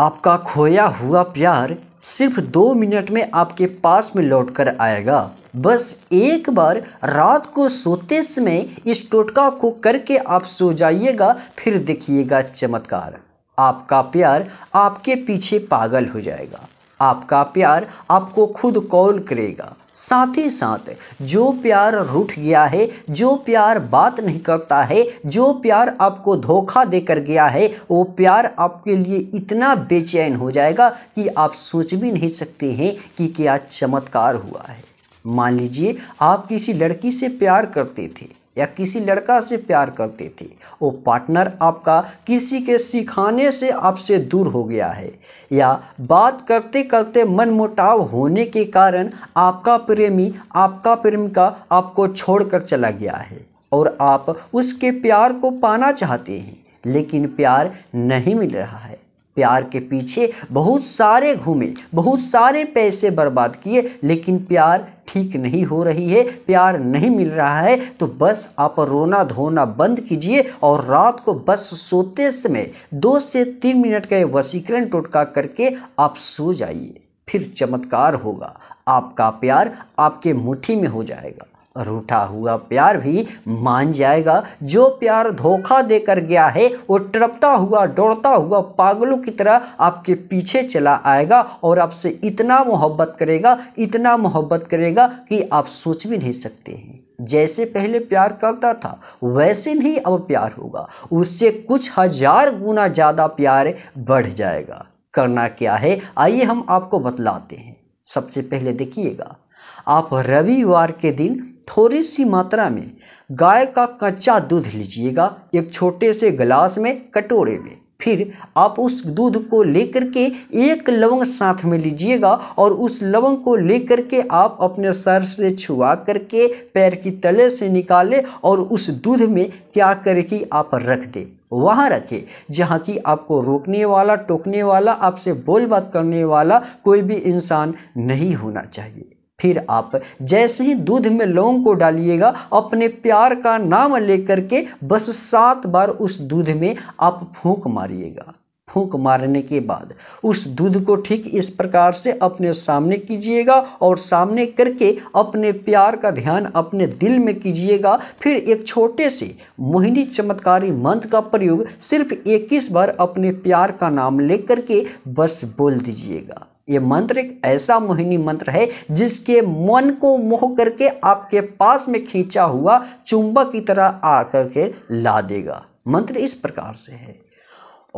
आपका खोया हुआ प्यार सिर्फ दो मिनट में आपके पास में लौट कर आएगा बस एक बार रात को सोते समय इस टोटका को करके आप सो जाइएगा फिर देखिएगा चमत्कार आपका प्यार आपके पीछे पागल हो जाएगा आपका प्यार आपको खुद कॉल करेगा साथ ही साथ जो प्यार रूठ गया है जो प्यार बात नहीं करता है जो प्यार आपको धोखा देकर गया है वो प्यार आपके लिए इतना बेचैन हो जाएगा कि आप सोच भी नहीं सकते हैं कि क्या चमत्कार हुआ है मान लीजिए आप किसी लड़की से प्यार करते थे या किसी लड़का से प्यार करते थे वो पार्टनर आपका किसी के सिखाने से आपसे दूर हो गया है या बात करते करते मनमुटाव होने के कारण आपका प्रेमी आपका प्रेमिका आपको छोड़कर चला गया है और आप उसके प्यार को पाना चाहते हैं लेकिन प्यार नहीं मिल रहा है प्यार के पीछे बहुत सारे घूमे बहुत सारे पैसे बर्बाद किए लेकिन प्यार ठीक नहीं हो रही है प्यार नहीं मिल रहा है तो बस आप रोना धोना बंद कीजिए और रात को बस सोते समय दो से तीन मिनट का वसीकरण टोटका करके आप सो जाइए फिर चमत्कार होगा आपका प्यार आपके मुट्ठी में हो जाएगा रूठा हुआ प्यार भी मान जाएगा जो प्यार धोखा देकर गया है वो टपता हुआ दौड़ता हुआ पागलों की तरह आपके पीछे चला आएगा और आपसे इतना मोहब्बत करेगा इतना मोहब्बत करेगा कि आप सोच भी नहीं सकते हैं जैसे पहले प्यार करता था वैसे नहीं अब प्यार होगा उससे कुछ हजार गुना ज़्यादा प्यार बढ़ जाएगा करना क्या है आइए हम आपको बतलाते हैं सबसे पहले देखिएगा आप रविवार के दिन थोड़ी सी मात्रा में गाय का कच्चा दूध लीजिएगा एक छोटे से गिलास में कटोरे में फिर आप उस दूध को लेकर के एक लवंग साथ में लीजिएगा और उस लवंग को लेकर के आप अपने सर से छुआ करके पैर की तले से निकाले और उस दूध में क्या करें कि आप रख दें वहाँ रखें जहाँ कि आपको रोकने वाला टोकने वाला आपसे बोल बात करने वाला कोई भी इंसान नहीं होना चाहिए फिर आप जैसे ही दूध में लौंग को डालिएगा अपने प्यार का नाम लेकर के बस सात बार उस दूध में आप फूंक मारिएगा फूंक मारने के बाद उस दूध को ठीक इस प्रकार से अपने सामने कीजिएगा और सामने करके अपने प्यार का ध्यान अपने दिल में कीजिएगा फिर एक छोटे से मोहिनी चमत्कारी मंत्र का प्रयोग सिर्फ इक्कीस बार अपने प्यार का नाम लेकर के बस बोल दीजिएगा ये मंत्र एक ऐसा मोहिनी मंत्र है जिसके मन को मोह करके आपके पास में खींचा हुआ चुंबक की तरह आकर के ला देगा मंत्र इस प्रकार से है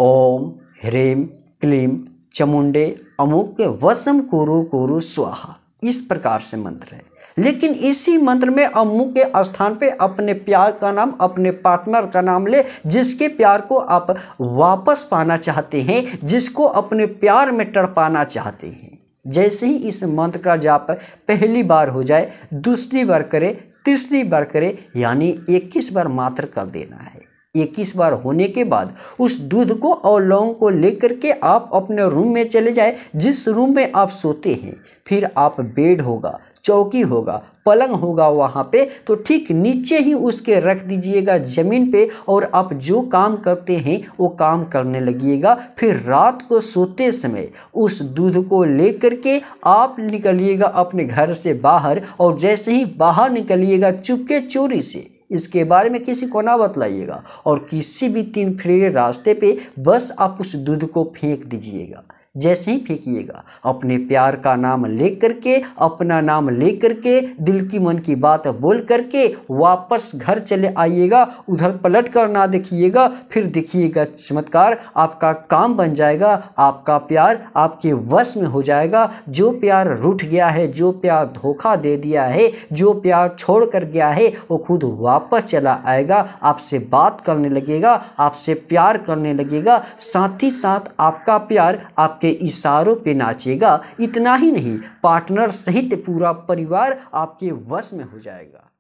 ओम ह्रीम क्लीम चमुंडे अमुक वसम कुरु कुरु स्वाहा इस प्रकार से मंत्र है लेकिन इसी मंत्र में अम्मू के स्थान पे अपने प्यार का नाम अपने पार्टनर का नाम ले जिसके प्यार को आप वापस पाना चाहते हैं जिसको अपने प्यार में तड़पाना चाहते हैं जैसे ही इस मंत्र का जाप पहली बार हो जाए दूसरी बार करें तीसरी बार करें यानी इक्कीस बार मात्र कर देना है इक्कीस बार होने के बाद उस दूध को और लौंग को लेकर के आप अपने रूम में चले जाए जिस रूम में आप सोते हैं फिर आप बेड होगा चौकी होगा पलंग होगा वहाँ पे तो ठीक नीचे ही उसके रख दीजिएगा ज़मीन पे और आप जो काम करते हैं वो काम करने लगिएगा फिर रात को सोते समय उस दूध को लेकर के आप निकलिएगा अपने घर से बाहर और जैसे ही बाहर निकलिएगा चुपके चोरी से इसके बारे में किसी को ना बतलाइएगा और किसी भी तीन फेरे रास्ते पे बस आप उस दूध को फेंक दीजिएगा जैसे ही फेंकिएगा अपने प्यार का नाम ले करके अपना नाम ले करके दिल की मन की बात बोल करके वापस घर चले आइएगा उधर पलट कर ना देखिएगा फिर देखिएगा चमत्कार आपका काम बन जाएगा आपका प्यार आपके वश में हो जाएगा जो प्यार रूठ गया है जो प्यार धोखा दे दिया है जो प्यार छोड़ कर गया है वो खुद वापस चला आएगा आपसे बात करने लगेगा आपसे प्यार करने लगेगा साथ ही साथ आपका प्यार आप आपके इशारों पे नाचेगा इतना ही नहीं पार्टनर सहित पूरा परिवार आपके वश में हो जाएगा